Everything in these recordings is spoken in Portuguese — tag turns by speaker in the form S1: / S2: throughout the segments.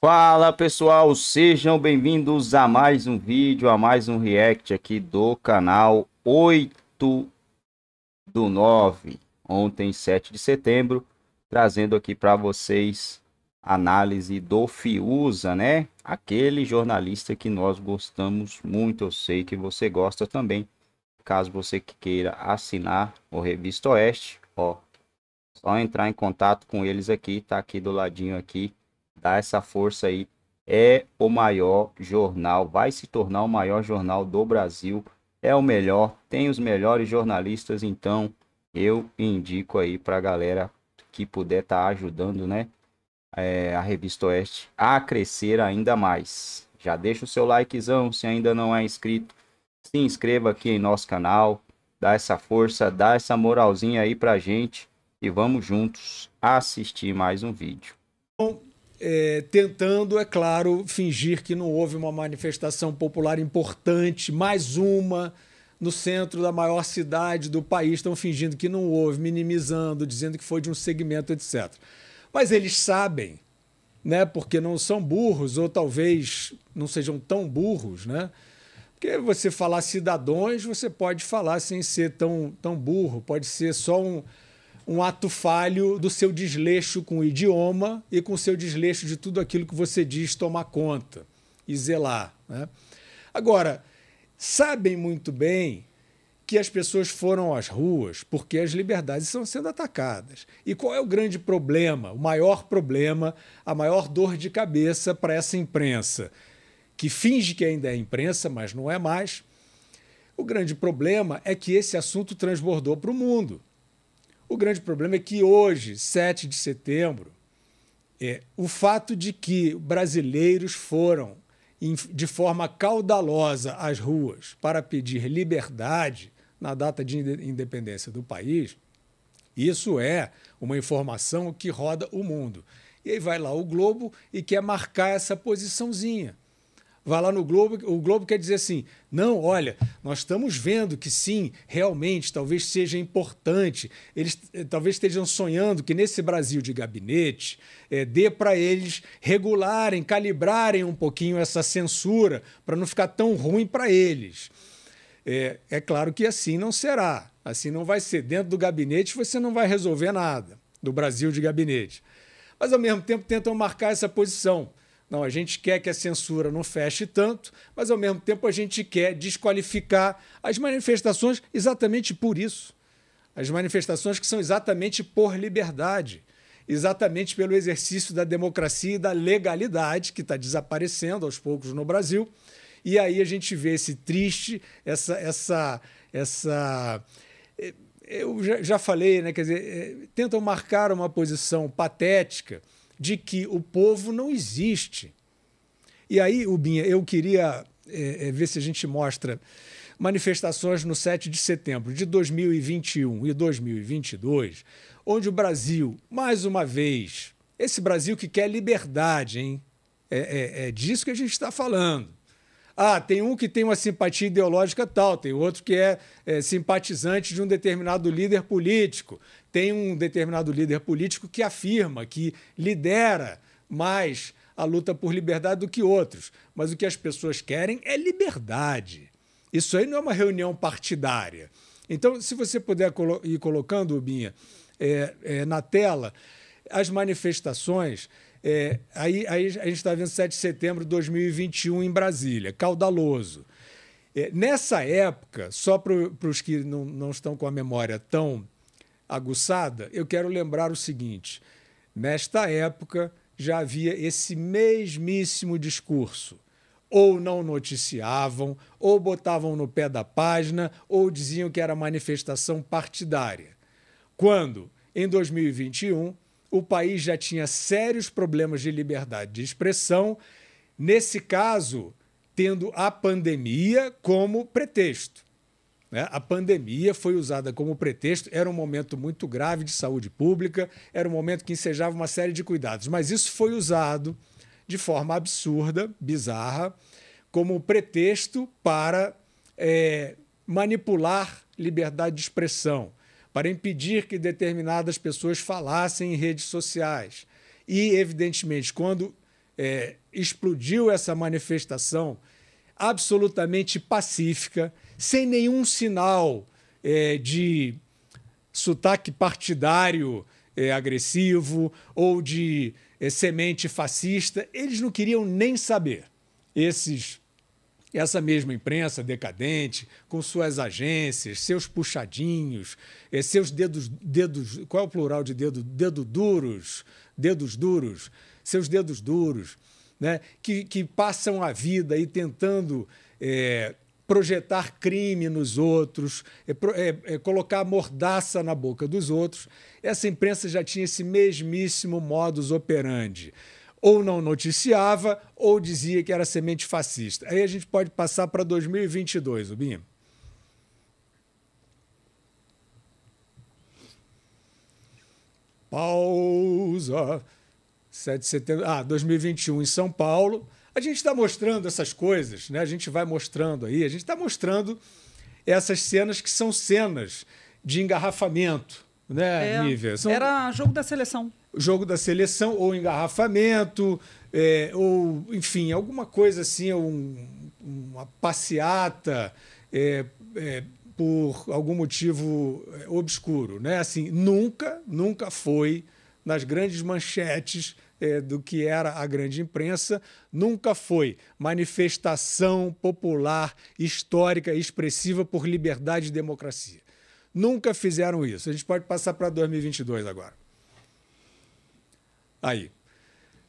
S1: Fala pessoal, sejam bem-vindos a mais um vídeo, a mais um react aqui do canal 8 do 9, ontem 7 de setembro, trazendo aqui para vocês análise do Fiuza, né? Aquele jornalista que nós gostamos muito, eu sei que você gosta também. Caso você queira assinar o Revista Oeste, ó, só entrar em contato com eles aqui, tá aqui do ladinho aqui dá essa força aí. É o maior jornal, vai se tornar o maior jornal do Brasil. É o melhor, tem os melhores jornalistas, então eu indico aí para a galera que puder estar tá ajudando, né? É, a Revista Oeste a crescer ainda mais. Já deixa o seu likezão se ainda não é inscrito. Se inscreva aqui em nosso canal, dá essa força, dá essa moralzinha aí pra gente e vamos juntos assistir mais um vídeo.
S2: Bom é, tentando, é claro, fingir que não houve uma manifestação popular importante, mais uma no centro da maior cidade do país, estão fingindo que não houve, minimizando, dizendo que foi de um segmento, etc. Mas eles sabem, né, porque não são burros, ou talvez não sejam tão burros, né? Porque você falar cidadãos, você pode falar sem ser tão, tão burro, pode ser só um, um ato falho do seu desleixo com o idioma e com o seu desleixo de tudo aquilo que você diz tomar conta e zelar. Né? Agora, sabem muito bem que as pessoas foram às ruas porque as liberdades estão sendo atacadas. E qual é o grande problema, o maior problema, a maior dor de cabeça para essa imprensa? Que finge que ainda é imprensa, mas não é mais. O grande problema é que esse assunto transbordou para o mundo. O grande problema é que hoje, 7 de setembro, é, o fato de que brasileiros foram de forma caudalosa às ruas para pedir liberdade na data de independência do país, isso é uma informação que roda o mundo. E aí vai lá o Globo e quer marcar essa posiçãozinha vai lá no Globo, o Globo quer dizer assim: não, olha, nós estamos vendo que sim, realmente, talvez seja importante, eles eh, talvez estejam sonhando que nesse Brasil de gabinete é, dê para eles regularem, calibrarem um pouquinho essa censura, para não ficar tão ruim para eles. É, é claro que assim não será, assim não vai ser. Dentro do gabinete você não vai resolver nada, do Brasil de gabinete. Mas, ao mesmo tempo, tentam marcar essa posição não, a gente quer que a censura não feche tanto, mas ao mesmo tempo a gente quer desqualificar as manifestações exatamente por isso. As manifestações que são exatamente por liberdade, exatamente pelo exercício da democracia e da legalidade, que está desaparecendo aos poucos no Brasil. E aí a gente vê esse triste, essa. essa, essa eh, eu já, já falei, né? Quer dizer, eh, tentam marcar uma posição patética de que o povo não existe. E aí, Ubinha, eu queria é, é, ver se a gente mostra manifestações no 7 de setembro de 2021 e 2022, onde o Brasil, mais uma vez, esse Brasil que quer liberdade, hein? É, é, é disso que a gente está falando. Ah, tem um que tem uma simpatia ideológica tal, tem outro que é, é simpatizante de um determinado líder político, tem um determinado líder político que afirma que lidera mais a luta por liberdade do que outros. Mas o que as pessoas querem é liberdade. Isso aí não é uma reunião partidária. Então, se você puder colo ir colocando, ubinha, é, é, na tela, as manifestações. É, aí, aí, a gente está vendo 7 de setembro de 2021 em Brasília, caudaloso. É, nessa época, só para os que não, não estão com a memória tão aguçada, eu quero lembrar o seguinte: nesta época já havia esse mesmíssimo discurso. Ou não noticiavam, ou botavam no pé da página, ou diziam que era manifestação partidária. Quando, em 2021, o país já tinha sérios problemas de liberdade de expressão, nesse caso, tendo a pandemia como pretexto. Né? A pandemia foi usada como pretexto, era um momento muito grave de saúde pública, era um momento que ensejava uma série de cuidados, mas isso foi usado de forma absurda, bizarra, como pretexto para é, manipular liberdade de expressão, para impedir que determinadas pessoas falassem em redes sociais. E, evidentemente, quando é, explodiu essa manifestação absolutamente pacífica, sem nenhum sinal é, de sotaque partidário é, agressivo ou de é, semente fascista. Eles não queriam nem saber. Esses essa mesma imprensa decadente, com suas agências, seus puxadinhos, é, seus dedos, dedos, qual é o plural de dedo? Dedo duros, dedos duros, seus dedos duros, né? que, que passam a vida aí tentando é, projetar crime nos outros, é, é, é, colocar mordaça na boca dos outros. Essa imprensa já tinha esse mesmíssimo modus operandi. Ou não noticiava, ou dizia que era semente fascista. Aí a gente pode passar para 2022, Ubinha. Pausa. 7 de setembro. Ah, 2021 em São Paulo. A gente está mostrando essas coisas, né? a gente vai mostrando aí, a gente está mostrando essas cenas que são cenas de engarrafamento, né, é, São...
S3: Era jogo da seleção.
S2: Jogo da seleção, ou engarrafamento, é, ou, enfim, alguma coisa assim, um, uma passeata é, é por algum motivo é, obscuro, né? Assim, nunca, nunca foi nas grandes manchetes é, do que era a grande imprensa, nunca foi manifestação popular, histórica e expressiva por liberdade e democracia. Nunca fizeram isso. A gente pode passar para 2022 agora. Aí.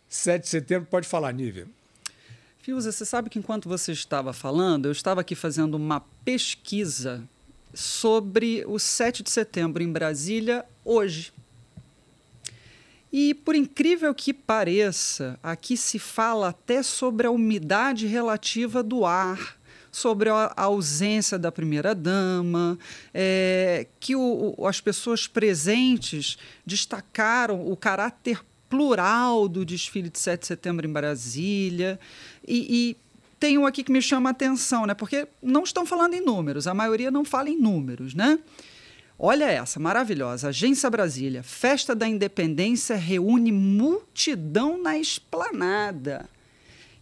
S2: 7 de setembro, pode falar, Nívia.
S3: Fiuza, você sabe que enquanto você estava falando, eu estava aqui fazendo uma pesquisa sobre o 7 de setembro em Brasília hoje. E por incrível que pareça, aqui se fala até sobre a umidade relativa do ar, sobre a ausência da primeira-dama, é, que o, o, as pessoas presentes destacaram o caráter plural do desfile de 7 de setembro em Brasília. E, e tem um aqui que me chama a atenção, né? porque não estão falando em números, a maioria não fala em números, né? Olha essa, maravilhosa. Agência Brasília. Festa da Independência reúne multidão na esplanada.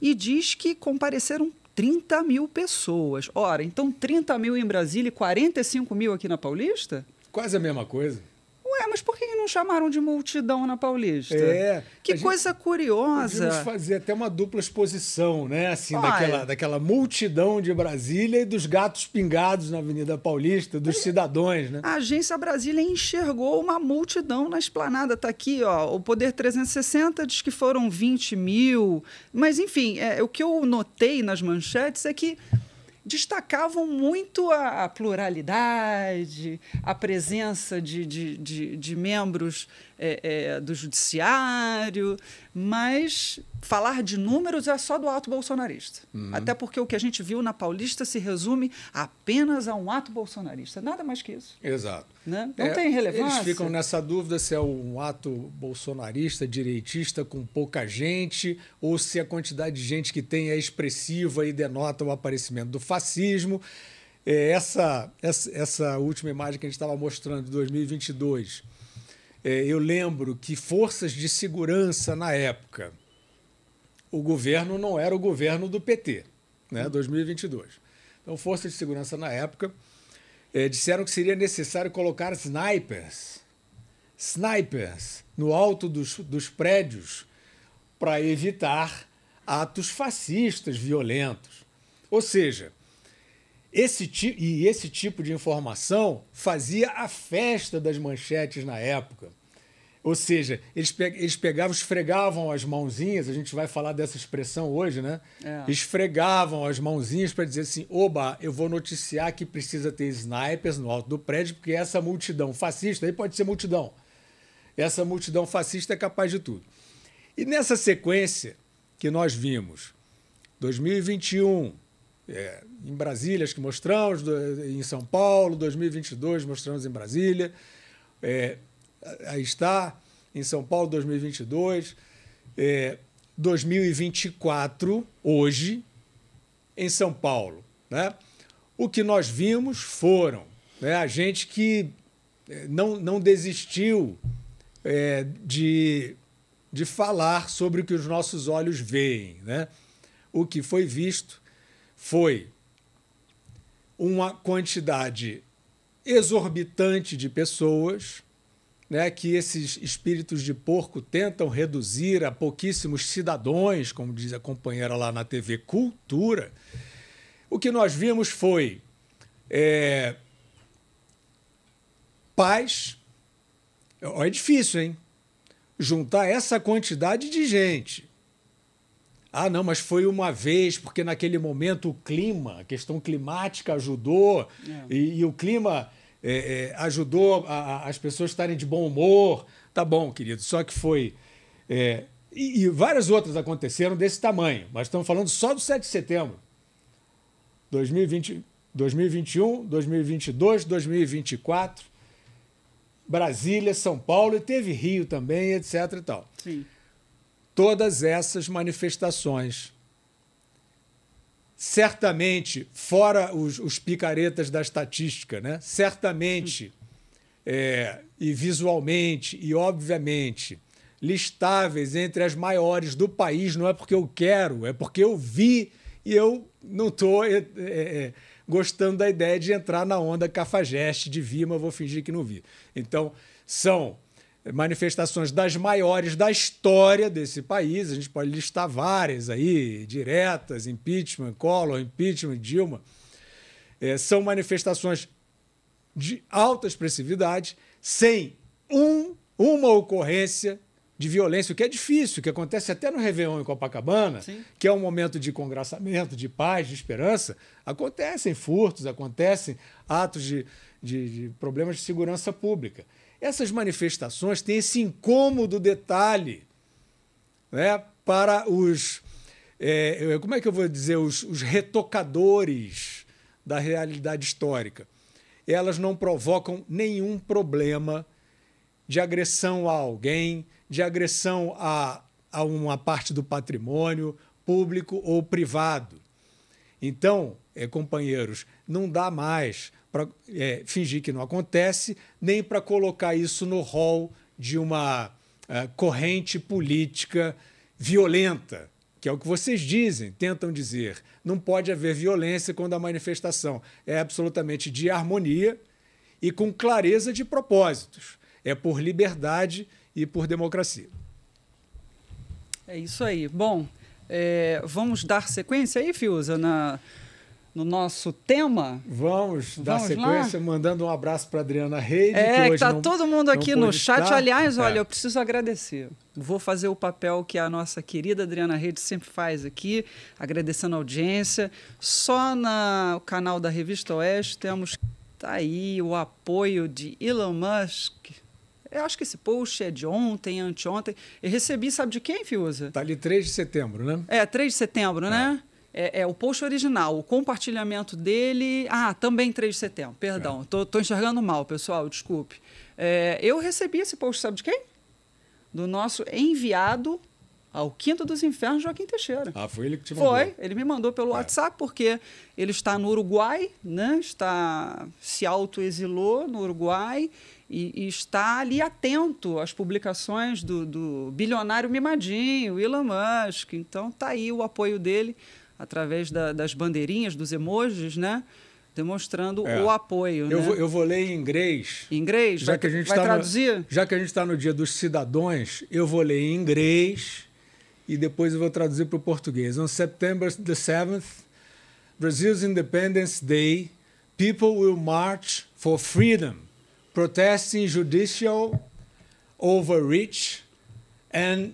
S3: E diz que compareceram 30 mil pessoas. Ora, então 30 mil em Brasília e 45 mil aqui na Paulista? Quase a mesma coisa. Ué, mas por que não chamaram de multidão na Paulista? É. Que coisa curiosa. Podemos
S2: fazer até uma dupla exposição, né? Assim, daquela, daquela multidão de Brasília e dos gatos pingados na Avenida Paulista, dos a, cidadãos, né?
S3: A Agência Brasília enxergou uma multidão na esplanada. Está aqui, ó. O Poder 360 diz que foram 20 mil. Mas, enfim, é, o que eu notei nas manchetes é que destacavam muito a, pluralidade, a presença de, de, de, de membros é, é, do judiciário, mas falar de números é só do ato bolsonarista. Uhum. Até porque o que a gente viu na Paulista se resume apenas a um ato bolsonarista, nada mais que isso.
S2: Exato. Né? Não é, tem relevância. Eles ficam nessa dúvida se é um ato bolsonarista, direitista, com pouca gente, ou se a quantidade de gente que tem é expressiva e denota o aparecimento do fascismo. É, essa, essa, essa última imagem que a gente estava mostrando de 2022 é, eu lembro que forças de segurança na época, o governo não era o governo do PT, né, 2022. Então, forças de segurança na época é, disseram que seria necessário colocar snipers, snipers no alto dos, dos prédios para evitar atos fascistas violentos. Ou seja, esse e esse tipo de informação fazia a festa das manchetes na época. Ou seja, eles, pe eles pegavam, esfregavam as mãozinhas, a gente vai falar dessa expressão hoje, né? É. Esfregavam as mãozinhas para dizer assim: oba, eu vou noticiar que precisa ter snipers no alto do prédio, porque essa multidão fascista, aí pode ser multidão, essa multidão fascista é capaz de tudo. E nessa sequência que nós vimos, 2021, é, em Brasília, acho que mostramos, em São Paulo, 2022 mostramos em Brasília, é, aí está, em São Paulo 2022, é, 2024, hoje, em São Paulo. Né? O que nós vimos foram né, a gente que é, não, não desistiu é, de, de falar sobre o que os nossos olhos veem. Né? O que foi visto foi uma quantidade exorbitante de pessoas, né, que esses espíritos de porco tentam reduzir a pouquíssimos cidadãos, como diz a companheira lá na TV Cultura. O que nós vimos foi é, paz. É difícil, hein? Juntar essa quantidade de gente ah, não, mas foi uma vez, porque naquele momento o clima, a questão climática ajudou, é. e, e, o clima é, é, ajudou a, a, as pessoas estarem de bom humor. Tá bom, querido, só que foi. É, e, e, várias outras aconteceram desse tamanho, mas estamos falando só do 7 de setembro. 2020, 2021, 2022, 2024, Brasília, São Paulo, e teve Rio também, etc. E tal. Sim todas essas manifestações. Certamente, fora os, os picaretas da estatística, né? certamente, hum. é, e visualmente e obviamente, listáveis entre as maiores do país, não é porque eu quero, é porque eu vi e eu não estou é, é, é, gostando da ideia de entrar na onda cafajeste de vi, mas vou fingir que não vi. Então, são manifestações das maiores da história desse país. A gente pode listar várias aí, diretas, impeachment, Collor, impeachment, Dilma. É, são manifestações de alta expressividade, sem um, uma ocorrência de violência, o que é difícil, que acontece até no Réveillon em Copacabana, Sim. que é um momento de congraçamento, de paz, de esperança. Acontecem furtos, acontecem atos de, de, de problemas de segurança pública. Essas manifestações têm esse incômodo detalhe né, para os. É, é, como é que eu vou dizer? Os, os retocadores da realidade histórica. Elas não provocam nenhum problema de agressão a alguém, de agressão a, a uma parte do patrimônio público ou privado. Então, é, companheiros, não dá mais para é, fingir que não acontece, nem para colocar isso no rol de uma é, corrente política violenta, que é o que vocês dizem, tentam dizer. Não pode haver violência quando a manifestação é absolutamente de harmonia e com clareza de propósitos. É por liberdade e por democracia. É isso aí. Bom,
S3: é, vamos dar sequência aí, Fiuza, na no nosso tema?
S2: Vamos dar Vamos sequência, lá? mandando um abraço para Adriana Reis. É, que, está todo mundo aqui no chat. Estar. Aliás, é. olha, eu
S3: preciso agradecer. Vou fazer o papel que a nossa querida Adriana Reis sempre faz aqui, agradecendo a audiência. Só no canal da Revista Oeste temos tá aí o apoio de Elon Musk. Eu acho que esse post é de ontem, anteontem. Eu recebi, sabe de quem, Fiuza? Tá ali 3 de setembro, né? É, 3 de setembro, né? é. né? é, é, o post original, o compartilhamento dele. Ah, também 3 de setembro, perdão. Estou é. enxergando mal, pessoal, desculpe. É, eu recebi esse post, sabe de quem? Do nosso enviado ao Quinto dos Infernos, Joaquim Teixeira.
S2: Ah, foi ele que te mandou? Foi,
S3: ele me mandou pelo é. WhatsApp, porque ele está no Uruguai, né? está se autoexilou no Uruguai e, e, está ali atento às publicações do, do bilionário mimadinho, Elon Musk. Então, está aí o apoio dele através da, das bandeirinhas, dos emojis, né? demonstrando é. o apoio. Eu, né? vou, eu vou ler em inglês. Em inglês? Já vai, que a gente vai tá traduzir?
S2: No, já que a gente está no Dia dos Cidadãos, eu vou ler em inglês e depois eu vou traduzir para o português. On September the 7th, Brazil's Independence Day, people will march for freedom, protesting judicial overreach and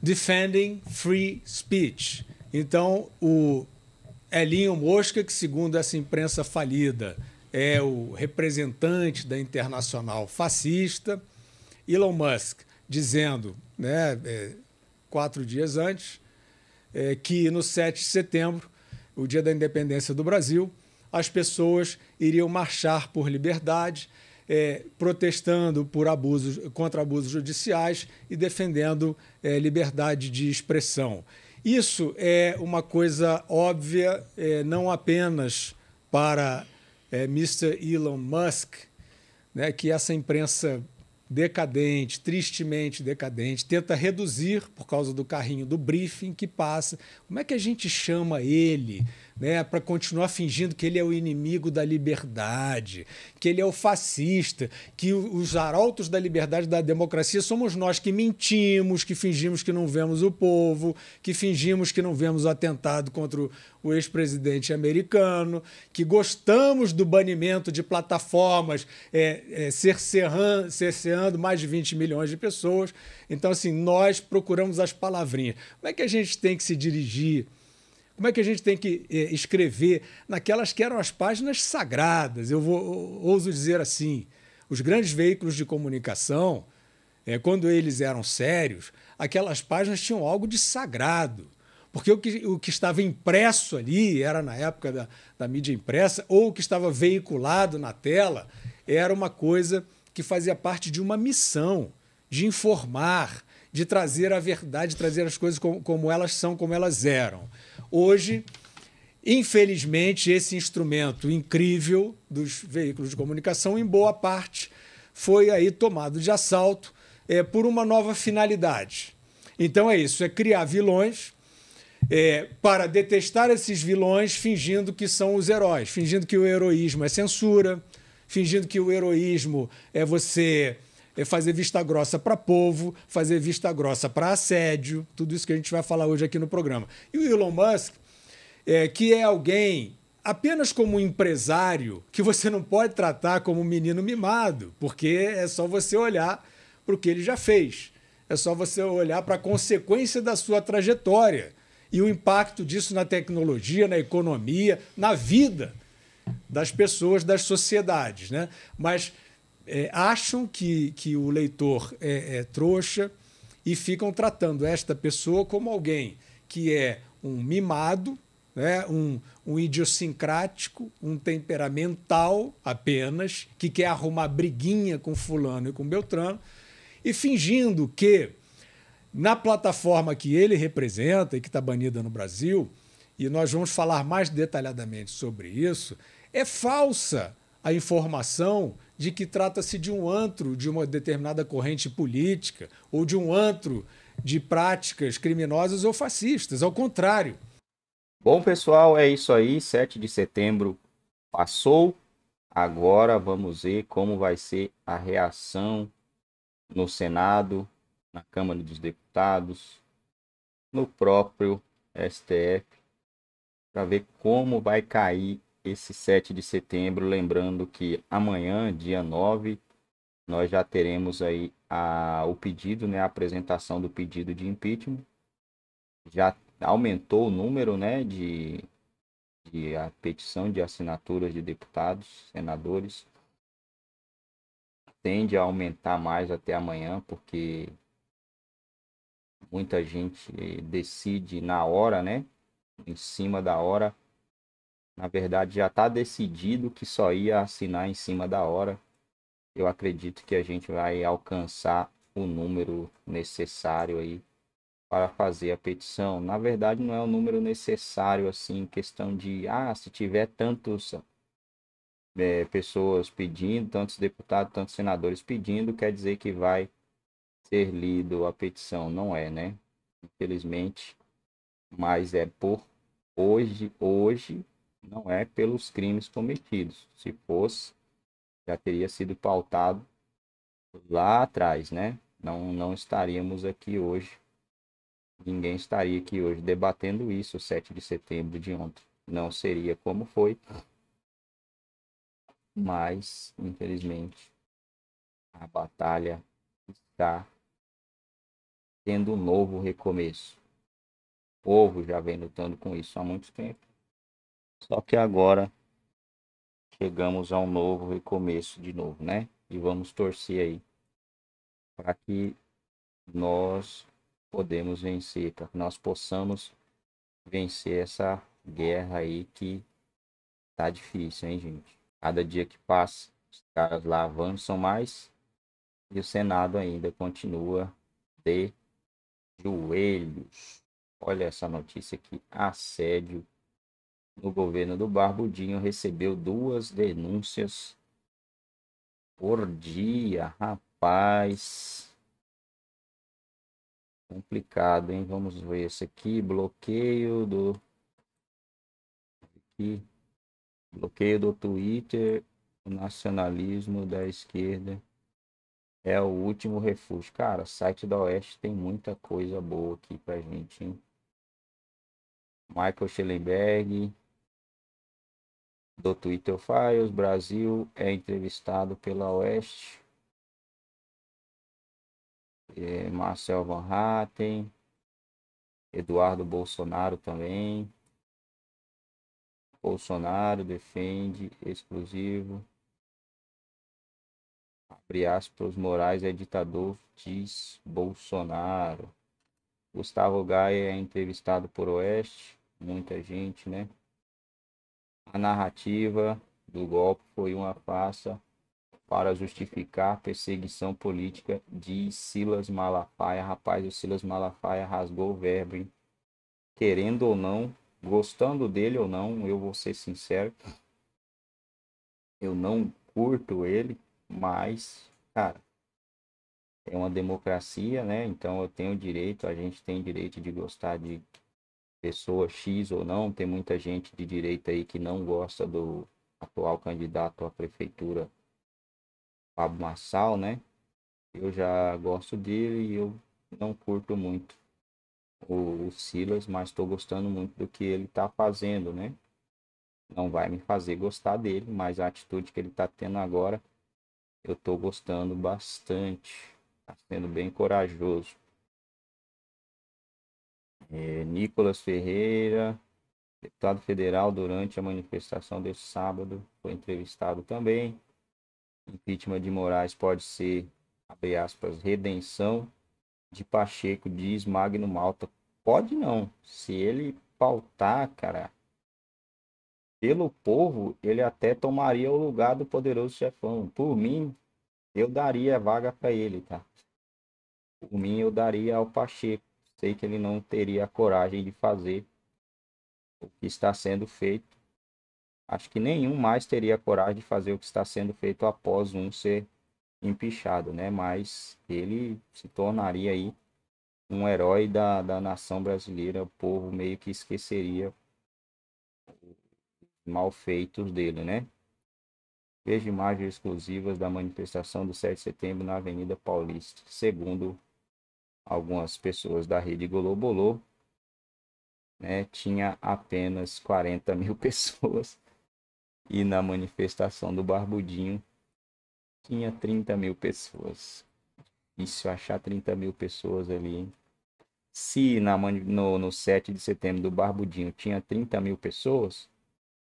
S2: defending free speech. Então, o Elinho Mosca, que segundo essa imprensa falida, é o representante da internacional fascista, Elon Musk, dizendo, né, é, quatro dias antes, é, que no 7 de setembro, o dia da independência do Brasil, as pessoas iriam marchar por liberdade, é, protestando por abusos, contra abusos judiciais e defendendo é, liberdade de expressão. Isso é uma coisa óbvia, é, não apenas para é, Mr. Elon Musk, né, que essa imprensa decadente, tristemente decadente, tenta reduzir por causa do carrinho do briefing que passa. Como é que a gente chama ele? né, para continuar fingindo que ele é o inimigo da liberdade, que ele é o fascista, que os arautos da liberdade da democracia somos nós que mentimos, que fingimos que não vemos o povo, que fingimos que não vemos o atentado contra o ex-presidente americano, que gostamos do banimento de plataformas é, é, cerceando, cerceando mais de 20 milhões de pessoas. Então, assim, nós procuramos as palavrinhas. Como é que a gente tem que se dirigir? como é que a gente tem que eh, escrever naquelas que eram as páginas sagradas? Eu, vou, ouso dizer assim: os grandes veículos de comunicação, é, quando eles eram sérios, aquelas páginas tinham algo de sagrado. Porque o que, o que estava impresso ali, era na época da, da mídia impressa, ou o que estava veiculado na tela, era uma coisa que fazia parte de uma missão de informar, de trazer a verdade, trazer as coisas como, como elas são, como elas eram. Hoje, infelizmente, esse instrumento incrível dos veículos de comunicação, em boa parte, foi aí tomado de assalto é, por uma nova finalidade. Então é isso, é criar vilões é, para detestar esses vilões, fingindo que são os heróis, fingindo que o heroísmo é censura, fingindo que o heroísmo é você é fazer vista grossa para povo, fazer vista grossa para assédio, tudo isso que a gente vai falar hoje aqui no programa. E o Elon Musk, é, que é alguém apenas como um empresário que você não pode tratar como um menino mimado, porque é só você olhar para o que ele já fez, é só você olhar para a consequência da sua trajetória e o impacto disso na tecnologia, na economia, na vida das pessoas, das sociedades. Né? Mas é, acham que, que o leitor é, é trouxa e ficam tratando esta pessoa como alguém que é um mimado, né? um, um idiosincrático, um temperamental apenas, que quer arrumar briguinha com Fulano e com Beltrano, e fingindo que na plataforma que ele representa e que está banida no Brasil, e nós vamos falar mais detalhadamente sobre isso, é falsa a informação de que trata-se de um antro de uma determinada corrente política ou de um antro de práticas criminosas ou fascistas. Ao contrário. Bom, pessoal, é isso aí. 7 de setembro passou.
S1: Agora vamos ver como vai ser a reação no Senado, na Câmara dos Deputados, no próprio STF, para ver como vai cair esse 7 de setembro, lembrando que amanhã, dia 9, nós já teremos aí a, o pedido, né, a apresentação do pedido de impeachment. Já aumentou o número, né, de, de a petição de assinaturas de deputados, senadores. Tende a aumentar mais até amanhã, porque muita gente decide na hora, né, em cima da hora na verdade, já está decidido que só ia assinar em cima da hora. Eu acredito que a gente vai alcançar o número necessário aí para fazer a petição. Na verdade, não é o número necessário assim, questão de ah, se tiver tantos é, pessoas pedindo, tantos deputados, tantos senadores pedindo, quer dizer que vai ser lido a petição, não é, né? Infelizmente, mas é por hoje, hoje não é pelos crimes cometidos. Se fosse, já teria sido pautado lá atrás, né? Não, não estaríamos aqui hoje. Ninguém estaria aqui hoje debatendo isso, 7 de setembro de ontem. Não seria como foi. Mas, infelizmente, a batalha está tendo um novo recomeço. O povo já vem lutando com isso há muito tempo só que agora chegamos a um novo recomeço de novo, né? E vamos torcer aí para que nós podemos vencer, para que nós possamos vencer essa guerra aí que tá difícil, hein, gente? Cada dia que passa, os caras lá avançam mais e o Senado ainda continua de joelhos. Olha essa notícia aqui: assédio no governo do Barbudinho recebeu duas denúncias por dia, rapaz. Complicado, hein? Vamos ver esse aqui, bloqueio do aqui. bloqueio do Twitter, o nacionalismo da esquerda é o último refúgio. Cara, site da Oeste tem muita coisa boa aqui pra gente, hein? Michael Schellenberg, do Twitter Files, Brasil é entrevistado pela Oeste. É, Marcel Van Hatten, Eduardo Bolsonaro também. Bolsonaro defende exclusivo. Abre aspas, Moraes é ditador, diz Bolsonaro. Gustavo Gaia é entrevistado por Oeste, muita gente, né? A narrativa do golpe foi uma farsa para justificar perseguição política de Silas Malafaia. Rapaz, o Silas Malafaia rasgou o verbo, hein? Querendo ou não, gostando dele ou não, eu vou ser sincero. Eu não curto ele, mas, cara, é uma democracia, né? Então eu tenho direito, a gente tem direito de gostar de pessoa X ou não, tem muita gente de direita aí que não gosta do atual candidato à prefeitura, Fábio Massal, né? Eu já gosto dele e eu não curto muito o, o Silas, mas estou gostando muito do que ele está fazendo, né? Não vai me fazer gostar dele, mas a atitude que ele está tendo agora, eu estou gostando bastante. Está sendo bem corajoso. É, Nicolas Ferreira, deputado federal, durante a manifestação desse sábado, foi entrevistado também. Impeachment de Moraes pode ser, abre aspas, redenção de Pacheco, diz Magno Malta. Pode não. Se ele pautar, cara, pelo povo, ele até tomaria o lugar do poderoso chefão. Por mim, eu daria vaga para ele, tá? Por mim, eu daria ao Pacheco sei que ele não teria a coragem de fazer o que está sendo feito. Acho que nenhum mais teria a coragem de fazer o que está sendo feito após um ser empichado, né? Mas ele se tornaria aí um herói da, da nação brasileira. O povo meio que esqueceria malfeitos dele, né? Veja imagens exclusivas da manifestação do 7 de setembro na Avenida Paulista, segundo algumas pessoas da rede Golobolô, né, tinha apenas 40 mil pessoas e na manifestação do Barbudinho tinha 30 mil pessoas. Difícil achar 30 mil pessoas ali, hein? Se na, no, no 7 de setembro do Barbudinho tinha 30 mil pessoas,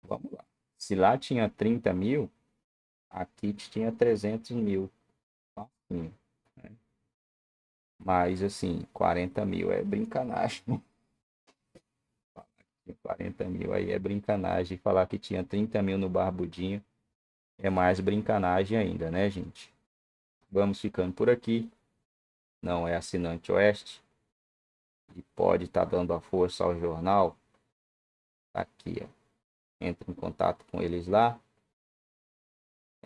S1: vamos lá. Se lá tinha 30 mil, aqui tinha 300 mil. Facinho. Mas, assim, 40 mil é brincanagem. 40 mil aí é brincanagem. Falar que tinha 30 mil no Barbudinho é mais brincanagem ainda, né, gente? Vamos ficando por aqui. Não é assinante Oeste. E pode estar tá dando a força ao jornal. Tá aqui, ó. Entra em contato com eles lá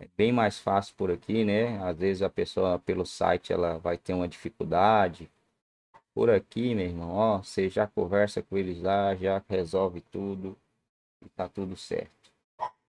S1: é bem mais fácil por aqui, né? Às vezes a pessoa pelo site ela vai ter uma dificuldade. Por aqui, meu irmão, ó, você já conversa com eles lá, já resolve tudo e tá tudo certo.